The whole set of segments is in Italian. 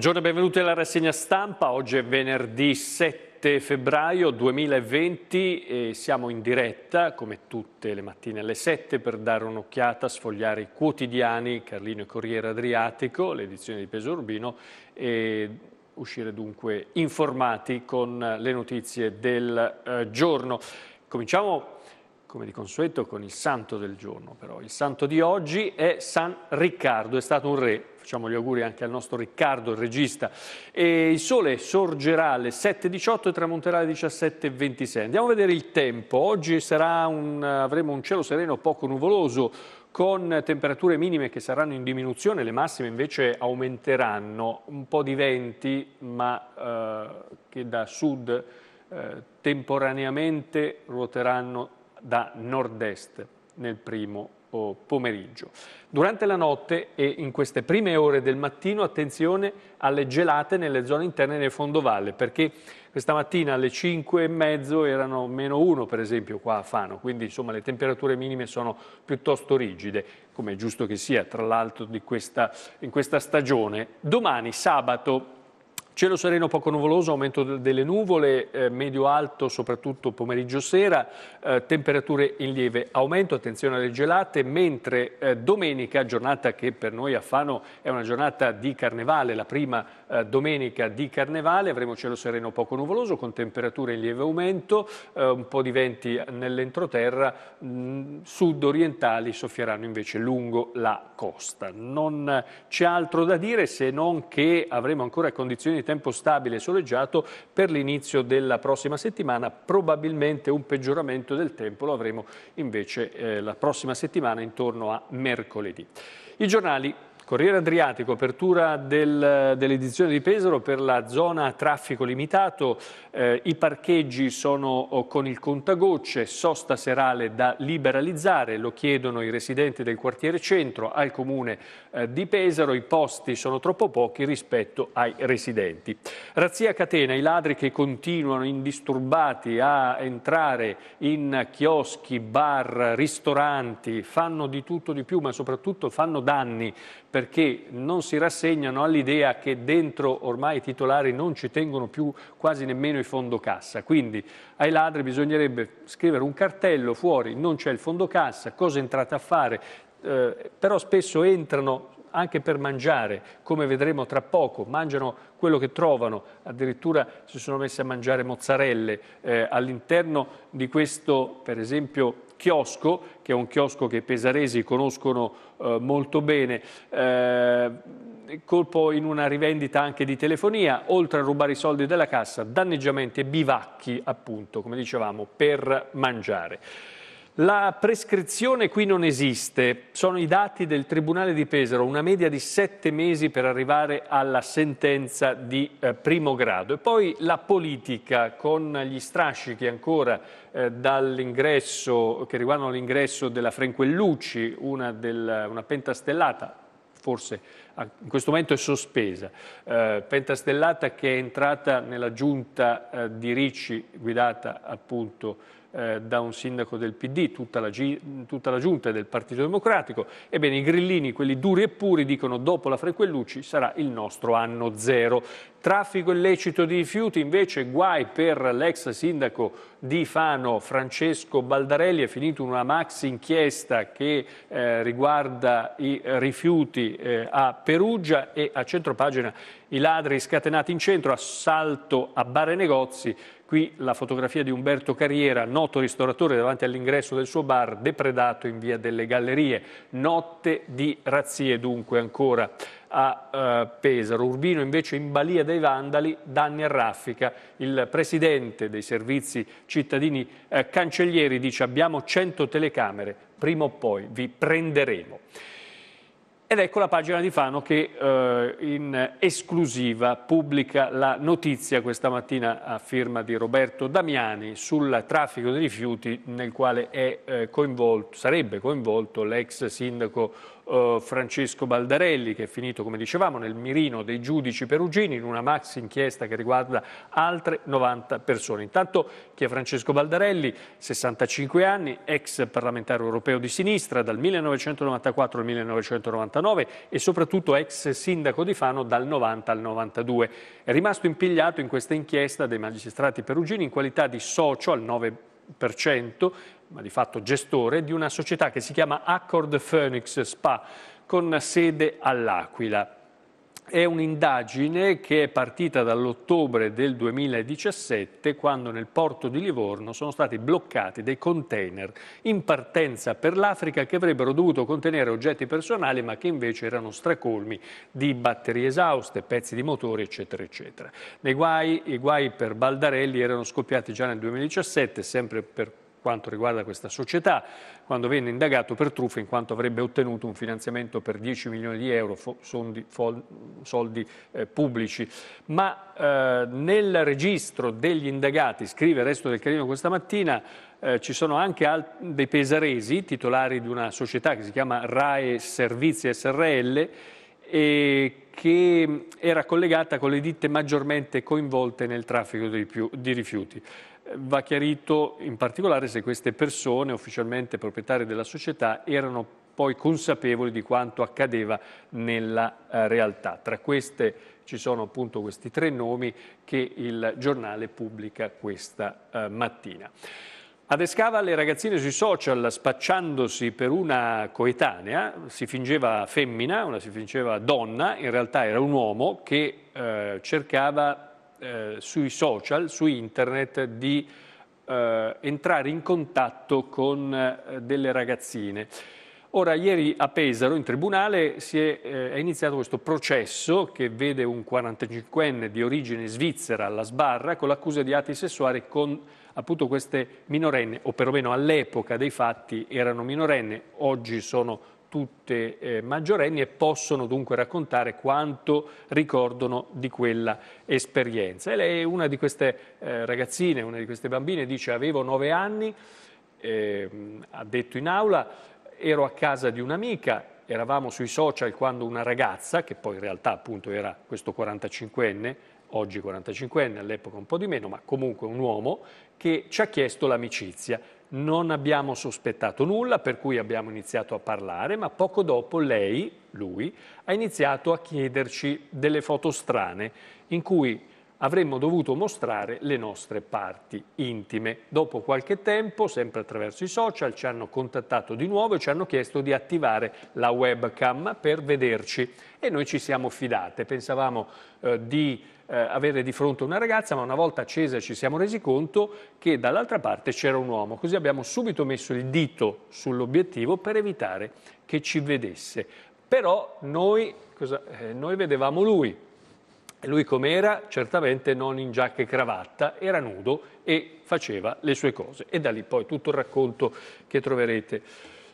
Buongiorno e benvenuti alla rassegna stampa. Oggi è venerdì 7 febbraio 2020 e siamo in diretta come tutte le mattine alle 7 per dare un'occhiata, sfogliare i quotidiani Carlino e Corriere Adriatico, l'edizione di Peso Urbino e uscire dunque informati con le notizie del eh, giorno. Cominciamo come di consueto con il santo del giorno però. Il santo di oggi è San Riccardo, è stato un re Facciamo gli auguri anche al nostro Riccardo, il regista. E il sole sorgerà alle 7.18 e tramonterà alle 17.26. Andiamo a vedere il tempo. Oggi un, avremo un cielo sereno poco nuvoloso con temperature minime che saranno in diminuzione, le massime invece aumenteranno, un po' di venti, ma eh, che da sud eh, temporaneamente ruoteranno da nord-est nel primo pomeriggio. Durante la notte e in queste prime ore del mattino attenzione alle gelate nelle zone interne del fondovalle perché questa mattina alle 5 e mezzo erano meno 1 per esempio qua a Fano, quindi insomma le temperature minime sono piuttosto rigide, come è giusto che sia tra l'altro in questa stagione. Domani sabato Cielo sereno poco nuvoloso, aumento delle nuvole, eh, medio-alto soprattutto pomeriggio-sera, eh, temperature in lieve aumento, attenzione alle gelate, mentre eh, domenica, giornata che per noi a Fano è una giornata di carnevale, la prima eh, domenica di carnevale, avremo cielo sereno poco nuvoloso con temperature in lieve aumento, eh, un po' di venti nell'entroterra, mm, sud-orientali soffieranno invece lungo la costa. Non c'è altro da dire se non che avremo ancora condizioni tempo stabile e soleggiato per l'inizio della prossima settimana, probabilmente un peggioramento del tempo lo avremo invece eh, la prossima settimana intorno a mercoledì. I giornali Corriere Adriatico, apertura del, dell'edizione di Pesaro per la zona traffico limitato, eh, i parcheggi sono oh, con il contagocce, sosta serale da liberalizzare, lo chiedono i residenti del quartiere centro al comune eh, di Pesaro, i posti sono troppo pochi rispetto ai residenti. Razzia catena, i ladri che continuano indisturbati a entrare in chioschi, bar, ristoranti, fanno di tutto di più ma soprattutto fanno danni per perché non si rassegnano all'idea che dentro ormai i titolari non ci tengono più quasi nemmeno i fondo cassa. Quindi ai ladri bisognerebbe scrivere un cartello fuori, non c'è il fondo cassa, cosa entrate a fare, eh, però spesso entrano anche per mangiare, come vedremo tra poco, mangiano quello che trovano, addirittura si sono messi a mangiare mozzarelle eh, all'interno di questo, per esempio, chiosco, che è un chiosco che i pesaresi conoscono eh, molto bene, eh, colpo in una rivendita anche di telefonia, oltre a rubare i soldi della cassa, danneggiamenti e bivacchi appunto, come dicevamo, per mangiare. La prescrizione qui non esiste, sono i dati del Tribunale di Pesaro, una media di sette mesi per arrivare alla sentenza di eh, primo grado. E poi la politica con gli strascichi ancora eh, dall'ingresso, che riguardano l'ingresso della Frenquellucci, una, del, una pentastellata forse in questo momento è sospesa. Eh, Pentastellata che è entrata nella giunta eh, di Ricci, guidata appunto eh, da un sindaco del PD, tutta la, tutta la giunta del Partito Democratico. Ebbene, i grillini, quelli duri e puri, dicono dopo la Frequellucci sarà il nostro anno zero. Traffico illecito di rifiuti invece guai per l'ex sindaco di Fano Francesco Baldarelli, è finita una maxi inchiesta che eh, riguarda i rifiuti eh, a Perugia e a centropagina i ladri scatenati in centro, assalto a bar e negozi, Qui la fotografia di Umberto Carriera, noto ristoratore davanti all'ingresso del suo bar, depredato in via delle Gallerie. Notte di razzie dunque ancora a eh, Pesaro. Urbino invece in balia dei vandali, danni a raffica. Il presidente dei servizi cittadini eh, cancellieri dice abbiamo 100 telecamere, prima o poi vi prenderemo. Ed ecco la pagina di Fano che eh, in esclusiva pubblica la notizia questa mattina a firma di Roberto Damiani sul traffico di rifiuti nel quale eh, coinvolto, sarebbe coinvolto l'ex sindaco eh, Francesco Baldarelli che è finito, come dicevamo, nel mirino dei giudici perugini in una max inchiesta che riguarda altre 90 persone. Intanto chi è Francesco Baldarelli, 65 anni, ex parlamentare europeo di sinistra dal 1994 al 1999 e soprattutto ex sindaco di Fano dal 90 al 92. È rimasto impigliato in questa inchiesta dei magistrati perugini in qualità di socio al 9 100%, ma di fatto gestore, di una società che si chiama Accord Phoenix Spa, con sede all'Aquila è un'indagine che è partita dall'ottobre del 2017 quando nel porto di Livorno sono stati bloccati dei container in partenza per l'Africa che avrebbero dovuto contenere oggetti personali ma che invece erano stracolmi di batterie esauste, pezzi di motori eccetera eccetera. Guai, I guai per Baldarelli erano scoppiati già nel 2017 sempre per quanto riguarda questa società, quando venne indagato per truffa in quanto avrebbe ottenuto un finanziamento per 10 milioni di euro, soldi, soldi eh, pubblici. Ma eh, nel registro degli indagati, scrive il Resto del Carino questa mattina, eh, ci sono anche dei pesaresi, titolari di una società che si chiama RAE Servizi SRL, e che era collegata con le ditte maggiormente coinvolte nel traffico di, rifiuti. Va chiarito in particolare se queste persone, ufficialmente proprietarie della società, erano poi consapevoli di quanto accadeva nella eh, realtà. Tra queste ci sono appunto questi tre nomi che il giornale pubblica questa eh, mattina. Adescava le ragazzine sui social spacciandosi per una coetanea, si fingeva femmina, una si fingeva donna, in realtà era un uomo che eh, cercava eh, sui social, su internet, di eh, entrare in contatto con eh, delle ragazzine. Ora, ieri a Pesaro, in tribunale, si è, eh, è, iniziato questo processo che vede un 45enne di origine svizzera alla sbarra con l'accusa di atti sessuali con appunto queste minorenne, o perlomeno all'epoca dei fatti erano minorenne, oggi sono tutte eh, maggiorenni e possono dunque raccontare quanto ricordano di quella esperienza. E lei, una di queste eh, ragazzine, una di queste bambine, dice avevo nove anni, eh, ha detto in aula, ero a casa di un'amica, eravamo sui social quando una ragazza, che poi in realtà appunto era questo 45enne, oggi 45enne, all'epoca un po' di meno, ma comunque un uomo che ci ha chiesto l'amicizia. Non abbiamo sospettato nulla, per cui abbiamo iniziato a parlare, ma poco dopo lei, lui, ha iniziato a chiederci delle foto strane in cui avremmo dovuto mostrare le nostre parti intime. Dopo qualche tempo, sempre attraverso i social, ci hanno contattato di nuovo e ci hanno chiesto di attivare la webcam per vederci e noi ci siamo fidate, pensavamo eh, di eh, avere di fronte una ragazza, ma una volta accesa ci siamo resi conto che dall'altra parte c'era un uomo, così abbiamo subito messo il dito sull'obiettivo per evitare che ci vedesse. Però noi, cosa, eh, noi vedevamo lui, lui com'era? Certamente non in giacca e cravatta, era nudo e faceva le sue cose. E da lì poi tutto il racconto che troverete.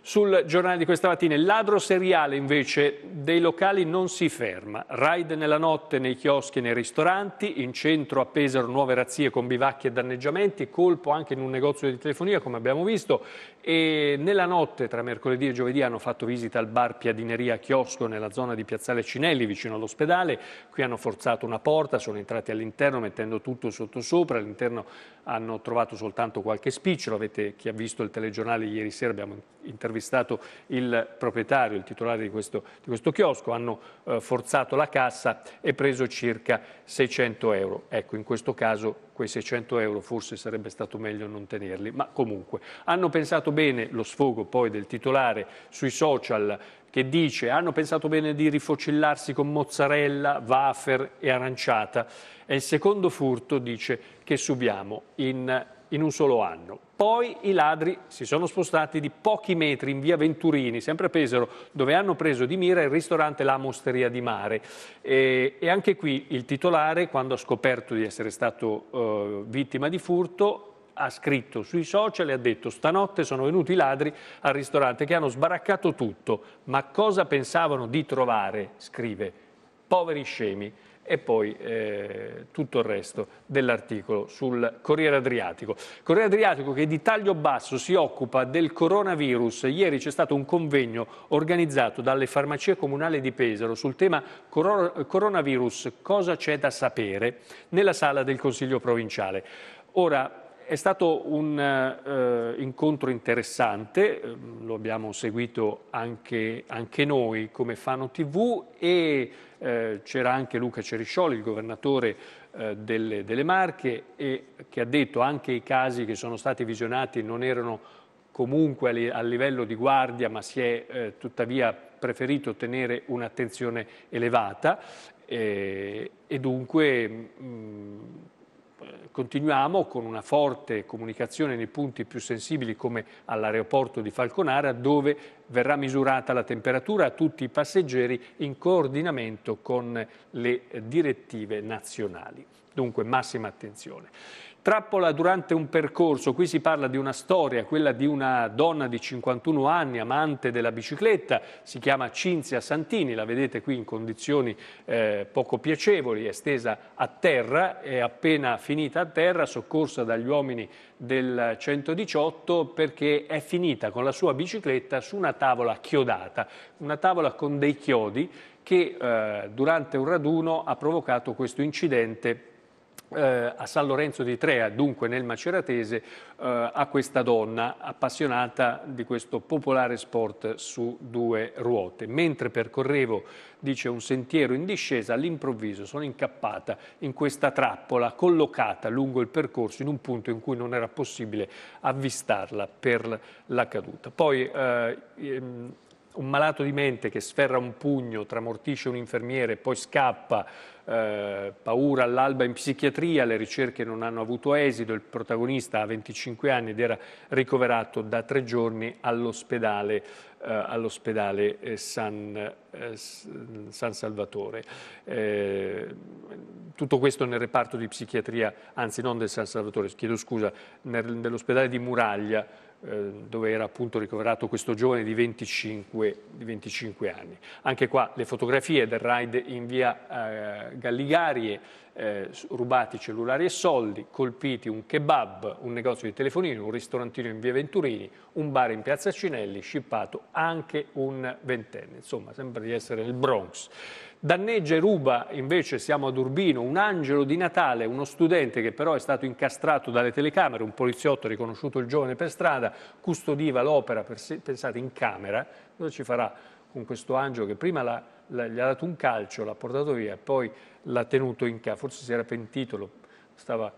Sul giornale di questa mattina, il ladro seriale invece dei locali non si ferma. Raid nella notte nei chioschi e nei ristoranti, in centro a Pesaro nuove razzie con bivacchi e danneggiamenti, colpo anche in un negozio di telefonia come abbiamo visto e nella notte tra mercoledì e giovedì hanno fatto visita al bar Piadineria Chiosco nella zona di Piazzale Cinelli vicino all'ospedale. Qui hanno forzato una porta, sono entrati all'interno mettendo tutto sottosopra, all'interno hanno trovato soltanto qualche spicciolo. Avete chi ha visto il telegiornale ieri sera abbiamo intervenuto intervistato il proprietario, il titolare di questo, di questo chiosco, hanno eh, forzato la cassa e preso circa 600 euro. Ecco, in questo caso quei 600 euro forse sarebbe stato meglio non tenerli, ma comunque hanno pensato bene lo sfogo poi del titolare sui social che dice hanno pensato bene di rifocillarsi con mozzarella, wafer e aranciata È il secondo furto dice che subiamo in in un solo anno. Poi i ladri si sono spostati di pochi metri in via Venturini, sempre a Pesaro, dove hanno preso di mira il ristorante La Mosteria di Mare. E, e anche qui il titolare, quando ha scoperto di essere stato uh, vittima di furto, ha scritto sui social e ha detto stanotte sono venuti i ladri al ristorante che hanno sbaraccato tutto, ma cosa pensavano di trovare? scrive. Poveri scemi e poi eh, tutto il resto dell'articolo sul Corriere Adriatico. Corriere Adriatico che di taglio basso si occupa del coronavirus. Ieri c'è stato un convegno organizzato dalle farmacie comunali di Pesaro sul tema cor coronavirus, cosa c'è da sapere, nella sala del Consiglio provinciale. Ora, è stato un eh, incontro interessante, ehm, lo abbiamo seguito anche, anche, noi come Fano TV e eh, c'era anche Luca Ceriscioli, il governatore eh, delle, delle, Marche, e, che ha detto anche i casi che sono stati visionati non erano comunque a livello di guardia, ma si è eh, tuttavia preferito tenere un'attenzione elevata eh, e dunque... Mh, mm, eh, continuiamo con una forte comunicazione nei punti più sensibili come all'aeroporto di Falconara dove verrà misurata la temperatura a tutti i passeggeri in coordinamento con le direttive nazionali. Dunque massima attenzione. Trappola durante un percorso, qui si parla di una storia, quella di una donna di 51 anni, amante della bicicletta, si chiama Cinzia Santini, la vedete qui in condizioni eh, poco piacevoli, è stesa a terra, è appena finita a terra, soccorsa dagli uomini del 118 perché è finita con la sua bicicletta su una tavola chiodata, una tavola con dei chiodi che eh, durante un raduno ha provocato questo incidente eh, a San Lorenzo di Trea, dunque nel Maceratese, eh, a questa donna appassionata di questo popolare sport su due ruote. Mentre percorrevo, dice, un sentiero in discesa, all'improvviso sono incappata in questa trappola collocata lungo il percorso in un punto in cui non era possibile avvistarla per la caduta. Poi eh, ehm, un malato di mente che sferra un pugno, tramortisce un infermiere, e poi scappa, eh, paura all'alba in psichiatria, le ricerche non hanno avuto esito, il protagonista ha 25 anni ed era ricoverato da tre giorni all'ospedale, eh, all'ospedale eh, San, eh, San, Salvatore. Eh, tutto questo nel reparto di psichiatria, anzi non del San Salvatore, chiedo scusa, nell'ospedale di Muraglia, eh, dove era appunto ricoverato questo giovane di 25, di 25, anni. Anche qua le fotografie del raid in via eh, Galligarie, eh, rubati cellulari e soldi, colpiti un kebab, un negozio di telefonini, un ristorantino in via Venturini, un bar in piazza Cinelli, scippato anche un ventenne, insomma sembra di essere nel Bronx. Danneggia e ruba, invece siamo ad Urbino, un angelo di Natale, uno studente che però è stato incastrato dalle telecamere, un poliziotto riconosciuto il giovane per strada, custodiva l'opera, pensate, in camera, cosa ci farà con questo angelo che prima la, la, gli ha dato un calcio, l'ha portato via e poi l'ha tenuto in camera, forse si era pentito, lo, stava...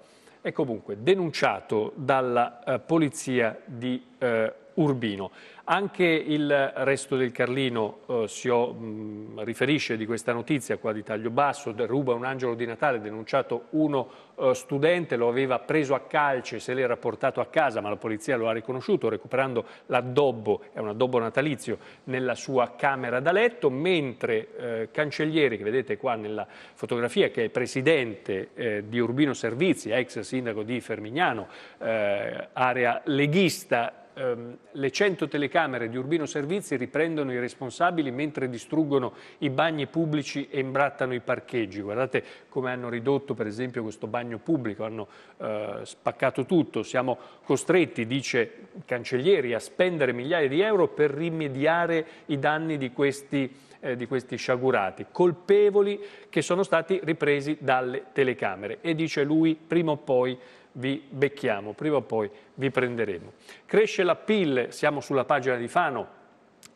E comunque, denunciato dalla eh, polizia di eh, Urbino. Anche il resto del Carlino eh, si o, mh, riferisce di questa notizia qua di taglio basso, ruba un angelo di Natale, denunciato uno eh, studente, lo aveva preso a calce, se l'era portato a casa, ma la polizia lo ha riconosciuto recuperando l'addobbo, è un addobbo natalizio, nella sua camera da letto, mentre eh, Cancellieri, che vedete qua nella fotografia, che è presidente eh, di Urbino Servizi, ex sindaco di Fermignano, eh, area leghista, ehm, le 100 telecamere di Urbino Servizi riprendono i responsabili mentre distruggono i bagni pubblici e imbrattano i parcheggi. Guardate come hanno ridotto per esempio questo bagno pubblico, hanno eh, spaccato tutto. Siamo costretti, dice Cancellieri, a spendere migliaia di euro per rimediare i danni di questi eh, di questi sciagurati, colpevoli che sono stati ripresi dalle telecamere. E dice lui, prima o poi vi becchiamo, prima o poi vi prenderemo. Cresce la PIL, siamo sulla pagina di Fano,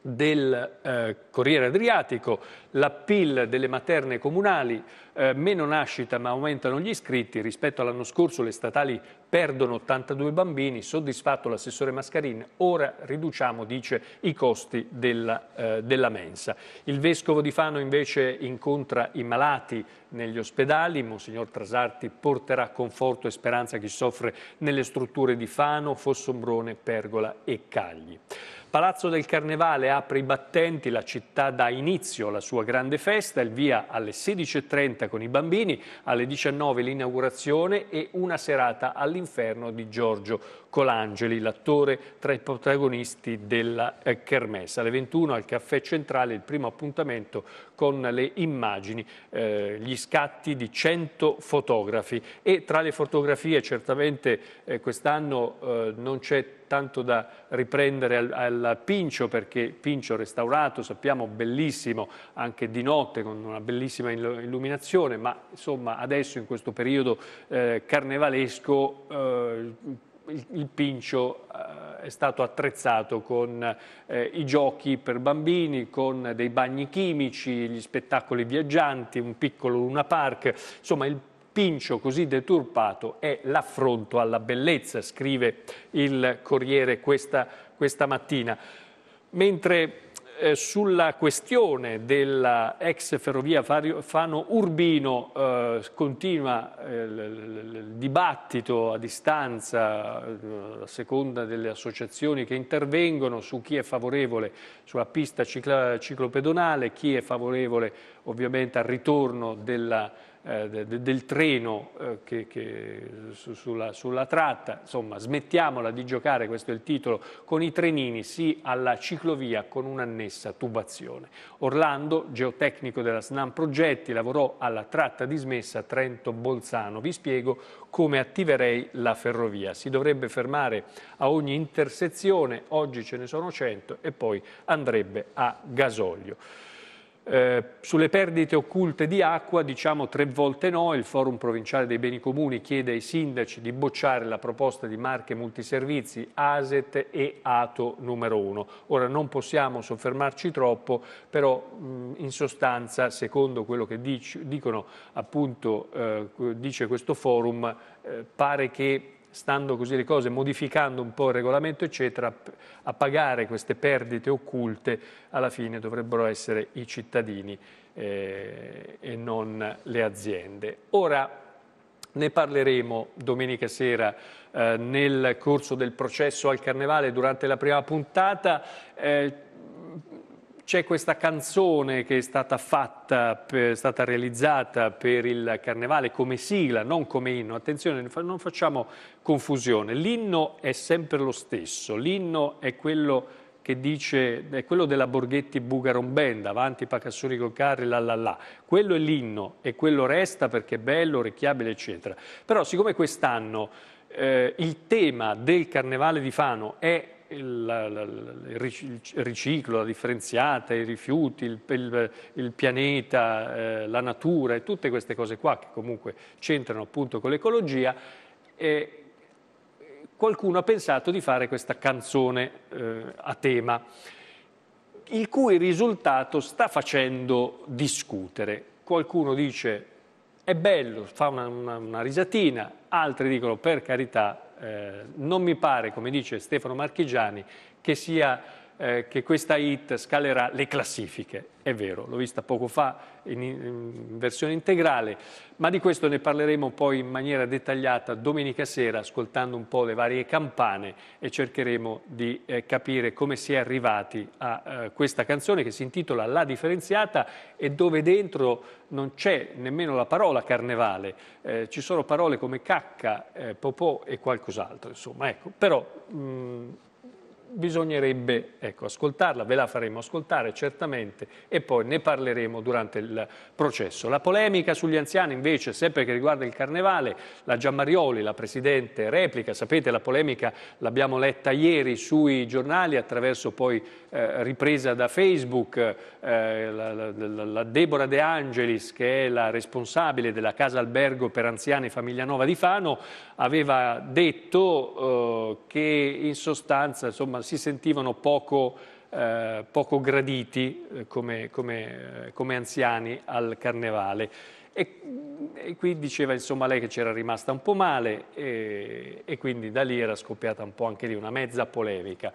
del eh, Corriere Adriatico, l'appeal delle materne comunali, eh, meno nascita ma aumentano gli iscritti, rispetto all'anno scorso le statali perdono 82 bambini, soddisfatto l'assessore Mascarin, ora riduciamo, dice, i costi della, eh, della mensa. Il Vescovo di Fano invece incontra i malati negli ospedali, Monsignor Trasarti porterà conforto e speranza a chi soffre nelle strutture di Fano, Fossombrone, Pergola e Cagli. Palazzo del Carnevale apre i battenti, la città dà inizio alla sua grande festa, il via alle 16.30 con i bambini, alle 19 l'inaugurazione e una serata all'inferno di Giorgio Colangeli, l'attore tra i protagonisti della eh, Kermessa. Alle 21 al Caffè Centrale il primo appuntamento con le immagini, eh, gli scatti di 100 fotografi e tra le fotografie certamente eh, quest'anno eh, non c'è tanto da riprendere al, al, Pincio perché Pincio restaurato, sappiamo, bellissimo anche di notte con una bellissima illuminazione, ma insomma adesso in questo periodo eh, carnevalesco eh, il, il Pincio eh, è stato attrezzato con eh, i giochi per bambini, con dei bagni chimici, gli spettacoli viaggianti, un piccolo Luna Park, insomma il Pincio così deturpato è l'affronto alla bellezza, scrive il Corriere questa, questa mattina. Mentre eh, sulla questione della ex ferrovia Fano-Urbino eh, continua eh, il dibattito a distanza, eh, a seconda delle associazioni che intervengono, su chi è favorevole sulla pista ciclopedonale, chi è favorevole ovviamente al ritorno della ferrovia eh, de, del treno eh, che, che su, sulla, sulla, tratta, insomma smettiamola di giocare, questo è il titolo, con i trenini sì alla ciclovia con un'annessa tubazione. Orlando, geotecnico della SNAM Progetti, lavorò alla tratta dismessa Trento-Bolzano. Vi spiego come attiverei la ferrovia. Si dovrebbe fermare a ogni intersezione, oggi ce ne sono 100 e poi andrebbe a gasolio. Eh, sulle perdite occulte di acqua diciamo tre volte no, il Forum Provinciale dei Beni Comuni chiede ai sindaci di bocciare la proposta di marche multiservizi ASET e ATO numero 1. Ora non possiamo soffermarci troppo, però mh, in sostanza secondo quello che dic dicono appunto eh, dice questo forum eh, pare che stando così le cose, modificando un po' il regolamento, eccetera, a pagare queste perdite occulte alla fine dovrebbero essere i cittadini eh, e non le aziende. Ora, ne parleremo domenica sera eh, nel corso del processo al Carnevale durante la prima puntata. Eh, c'è questa canzone che è stata fatta, è stata realizzata per il carnevale come sigla, non come inno. Attenzione, non facciamo confusione. L'inno è sempre lo stesso, l'inno è quello che dice, è quello della Borghetti Bugaron Band, avanti Pacassuri col carri, la la la. Quello è l'inno e quello resta perché è bello, orecchiabile, eccetera. Però siccome quest'anno eh, il tema del carnevale di Fano è il, la, la, il riciclo, la differenziata, i rifiuti, il, il, il pianeta, eh, la natura e tutte queste cose qua che comunque c'entrano appunto con l'ecologia, eh, qualcuno ha pensato di fare questa canzone eh, a tema, il cui risultato sta facendo discutere. Qualcuno dice è bello, fa una, una, una risatina, altri dicono per carità non mi pare, come dice Stefano Marchigiani, che sia eh, che questa hit scalerà le classifiche. È vero, l'ho vista poco fa in, in versione integrale, ma di questo ne parleremo poi in maniera dettagliata domenica sera, ascoltando un po' le varie campane e cercheremo di eh, capire come si è arrivati a eh, questa canzone che si intitola La differenziata e dove dentro non c'è nemmeno la parola carnevale, eh, ci sono parole come cacca, eh, popò e qualcos'altro, insomma, ecco, però... Mh, mm, bisognerebbe ecco, ascoltarla, ve la faremo ascoltare certamente e poi ne parleremo durante il processo. La polemica sugli anziani invece, sempre che riguarda il Carnevale, la Giammarioli, la Presidente, replica, sapete la polemica l'abbiamo letta ieri sui giornali attraverso poi eh, ripresa da Facebook, eh, la, la, la, Deborah De Angelis che è la responsabile della casa albergo per anziani Famiglia Nova di Fano, aveva detto eh, che in sostanza insomma, si sentivano poco, eh, poco graditi eh, come, come, eh, come, anziani al carnevale. E, e, qui diceva insomma lei che c'era rimasta un po' male e, e quindi da lì era scoppiata un po' anche lì una mezza polemica.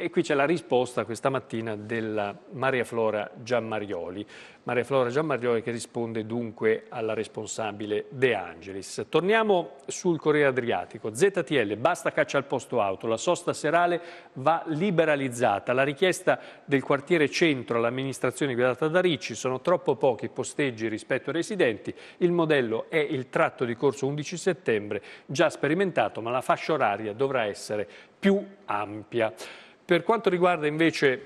E qui c'è la risposta questa mattina della Maria Flora Giammarioli. Maria Flora Giammarioli che risponde dunque alla responsabile De Angelis. Torniamo sul Corriere Adriatico. ZTL, basta caccia al posto auto. La sosta serale va liberalizzata. La richiesta del quartiere centro all'amministrazione guidata da Ricci sono troppo pochi posteggi rispetto ai residenti. Il modello è il tratto di corso 11 settembre, già sperimentato, ma la fascia oraria dovrà essere più ampia. Per quanto riguarda invece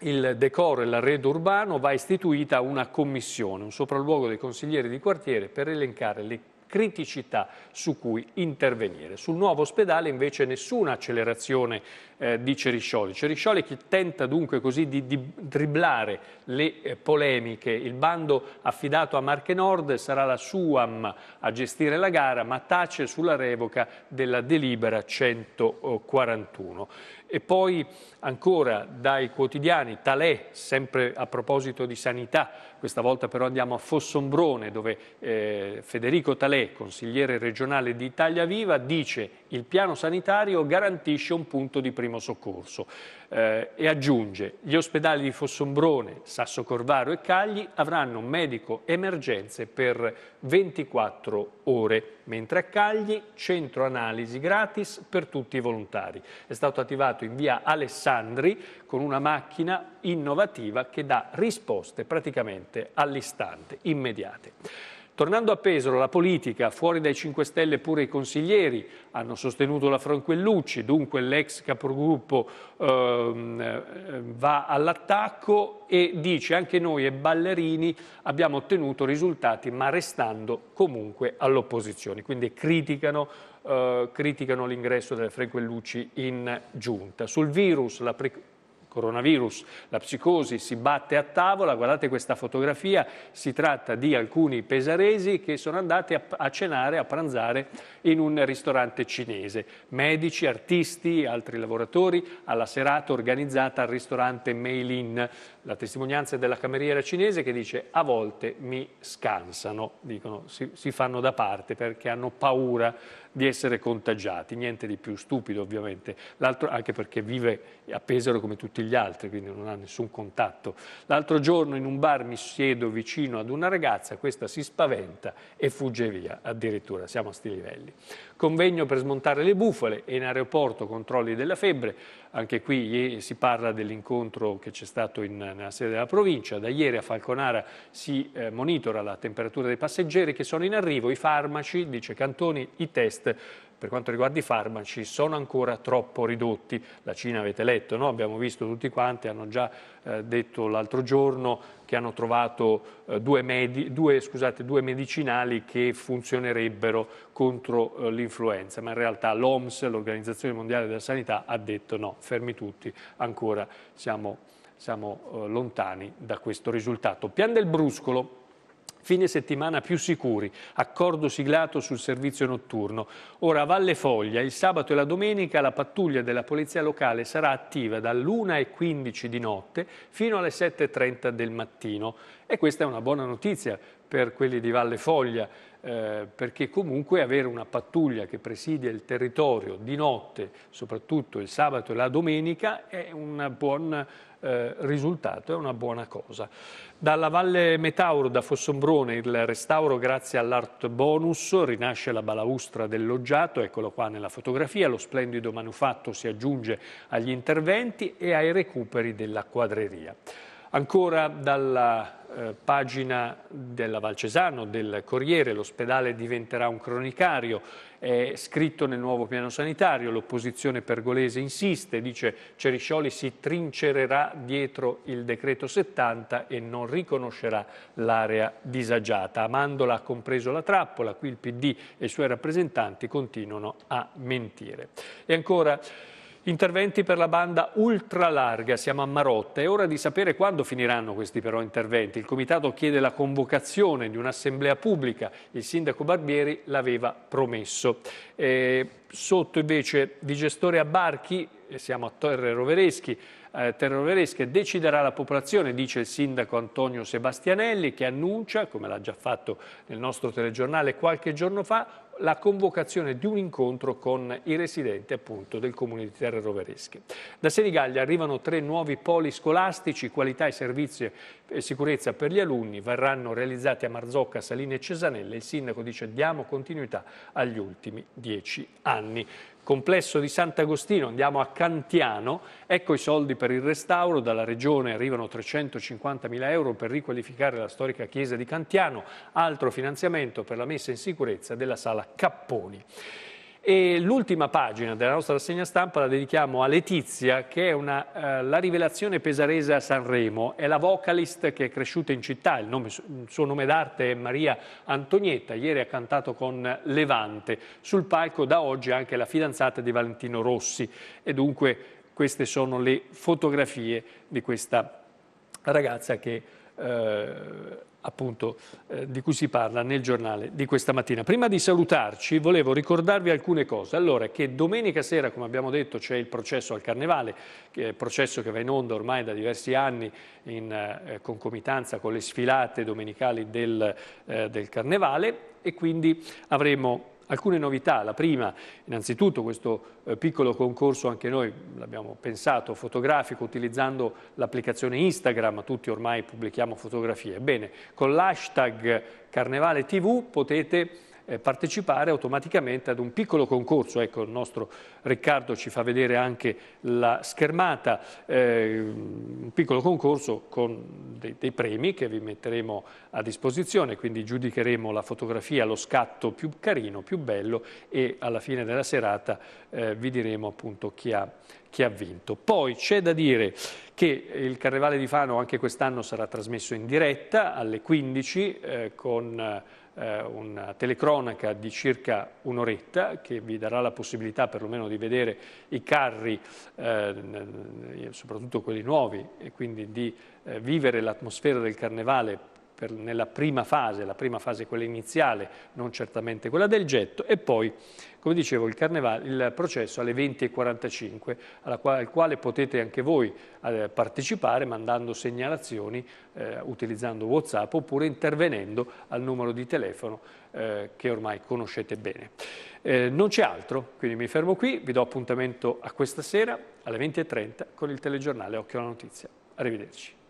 il decoro e l'arredo urbano va istituita una commissione, un sopralluogo dei consiglieri di quartiere per elencare le criticità su cui intervenire. Sul nuovo ospedale invece nessuna accelerazione eh, di Ceriscioli. Ceriscioli che tenta dunque così di, di driblare le eh, polemiche. Il bando affidato a Marche Nord sarà la Suam a gestire la gara ma tace sulla revoca della delibera 141. E poi ancora dai quotidiani, Talè, sempre a proposito di sanità, questa volta però andiamo a Fossombrone dove eh, Federico Talè, consigliere regionale di Italia Viva, dice il piano sanitario garantisce un punto di primo soccorso eh, e aggiunge gli ospedali di Fossombrone, Sasso Corvaro e Cagli avranno medico emergenze per 24 ore, mentre a Cagli centro analisi gratis per tutti i volontari. È stato attivato in via Alessandri con una macchina innovativa che dà risposte praticamente urgente, all'istante, immediate. Tornando a Pesaro, la politica, fuori dai 5 Stelle pure i consiglieri hanno sostenuto la Franquellucci, dunque l'ex capogruppo ehm, eh, va all'attacco e dice anche noi e ballerini abbiamo ottenuto risultati ma restando comunque all'opposizione, quindi criticano, eh, criticano l'ingresso della Franquellucci in giunta. Sul virus la pre- coronavirus, la psicosi si batte a tavola, guardate questa fotografia, si tratta di alcuni pesaresi che sono andati a, a cenare, a pranzare in un ristorante cinese, medici, artisti, altri lavoratori, alla serata organizzata al ristorante Meilin. La testimonianza è della cameriera cinese che dice a volte mi scansano, dicono si, si fanno da parte perché hanno paura di essere contagiati, niente di più stupido ovviamente, l'altro anche perché vive a Pesaro come tutti gli degli altri, quindi non ha nessun contatto. L'altro giorno in un bar mi siedo vicino ad una ragazza, questa si spaventa e fugge via, addirittura siamo a sti livelli. Convegno per smontare le bufale e in aeroporto controlli della febbre, anche qui si parla dell'incontro che c'è stato in, nella sede della provincia, da ieri a Falconara si eh, monitora la temperatura dei passeggeri che sono in arrivo, i farmaci, dice Cantoni, i test per quanto riguarda i farmaci sono ancora troppo ridotti. La Cina avete letto, no? abbiamo visto tutti quanti, hanno già eh, detto l'altro giorno che hanno trovato eh, due, medi, due, scusate, due, medicinali che funzionerebbero contro eh, l'influenza, ma in realtà l'OMS, l'Organizzazione Mondiale della Sanità, ha detto no, fermi tutti, ancora siamo, siamo eh, lontani da questo risultato. Pian del bruscolo fine settimana più sicuri, accordo siglato sul servizio notturno. Ora a Valle Foglia il sabato e la domenica la pattuglia della polizia locale sarà attiva dall'1.15 di notte fino alle 7.30 del mattino e questa è una buona notizia per quelli di Valle Foglia eh, perché comunque avere una pattuglia che presidia il territorio di notte, soprattutto il sabato e la domenica, è un buon eh, risultato, è una buona cosa. Dalla Valle Metauro, da Fossombrone, il restauro grazie all'Art Bonus, rinasce la balaustra del loggiato, eccolo qua nella fotografia, lo splendido manufatto si aggiunge agli interventi e ai recuperi della quadreria. Ancora dalla eh, pagina della Valcesano, del Corriere, l'ospedale diventerà un cronicario, è scritto nel nuovo piano sanitario, l'opposizione pergolese insiste, dice Ceriscioli si trincererà dietro il decreto 70 e non riconoscerà l'area disagiata. Amandola ha compreso la trappola, qui il PD e i suoi rappresentanti continuano a mentire. E ancora... Interventi per la banda ultralarga, siamo a Marotta, è ora di sapere quando finiranno questi però interventi. Il Comitato chiede la convocazione di un'assemblea pubblica, il sindaco Barbieri l'aveva promesso. E eh, sotto invece di gestore a Barchi, eh, siamo a Torre Rovereschi, eh, terroveresche deciderà la popolazione, dice il sindaco Antonio Sebastianelli, che annuncia, come l'ha già fatto nel nostro telegiornale qualche giorno fa, la convocazione di un incontro con i residenti appunto del comune di Terre Roveresche. Da Senigallia arrivano tre nuovi poli scolastici, qualità e servizi e sicurezza per gli alunni verranno realizzati a Marzocca, Saline e Cesanelle. Il sindaco dice diamo continuità agli ultimi dieci anni complesso di Sant'Agostino, andiamo a Cantiano, ecco i soldi per il restauro, dalla regione arrivano 350 mila euro per riqualificare la storica chiesa di Cantiano, altro finanziamento per la messa in sicurezza della sala Capponi. E l'ultima pagina della nostra rassegna stampa la dedichiamo a Letizia, che è una, eh, la rivelazione pesarese a Sanremo. È la vocalist che è cresciuta in città, il, nome, il, suo nome d'arte è Maria Antonietta, ieri ha cantato con Levante. Sul palco da oggi anche la fidanzata di Valentino Rossi. E dunque queste sono le fotografie di questa ragazza che... Eh, appunto, eh, di cui si parla nel giornale di questa mattina. Prima di salutarci volevo ricordarvi alcune cose. Allora, che domenica sera, come abbiamo detto, c'è il processo al Carnevale, che processo che va in onda ormai da diversi anni in eh, concomitanza con le sfilate domenicali del, eh, del Carnevale e quindi avremo alcune novità. La prima, innanzitutto, questo eh, piccolo concorso anche noi l'abbiamo pensato fotografico utilizzando l'applicazione Instagram, tutti ormai pubblichiamo fotografie. Bene, con l'hashtag Carnevale TV potete eh, partecipare automaticamente ad un piccolo concorso. Ecco, il nostro Riccardo ci fa vedere anche la schermata, eh, un piccolo concorso con dei, dei, premi che vi metteremo a disposizione, quindi giudicheremo la fotografia, lo scatto più carino, più bello e alla fine della serata eh, vi diremo appunto chi ha, chi ha vinto. Poi c'è da dire che il Carnevale di Fano anche quest'anno sarà trasmesso in diretta alle 15 eh, con eh, eh, una telecronaca di circa un'oretta che vi darà la possibilità perlomeno di vedere i carri, eh, soprattutto quelli nuovi, e quindi di eh, vivere l'atmosfera del carnevale per, nella prima fase, la prima fase quella iniziale, non certamente quella del getto, e poi, come dicevo, il, il processo alle 20.45, qua al quale potete anche voi eh, partecipare mandando segnalazioni, eh, utilizzando Whatsapp oppure intervenendo al numero di telefono eh, che ormai conoscete bene. Eh, non c'è altro, quindi mi fermo qui, vi do appuntamento a questa sera alle 20.30 con il telegiornale Occhio alla Notizia. Arrivederci.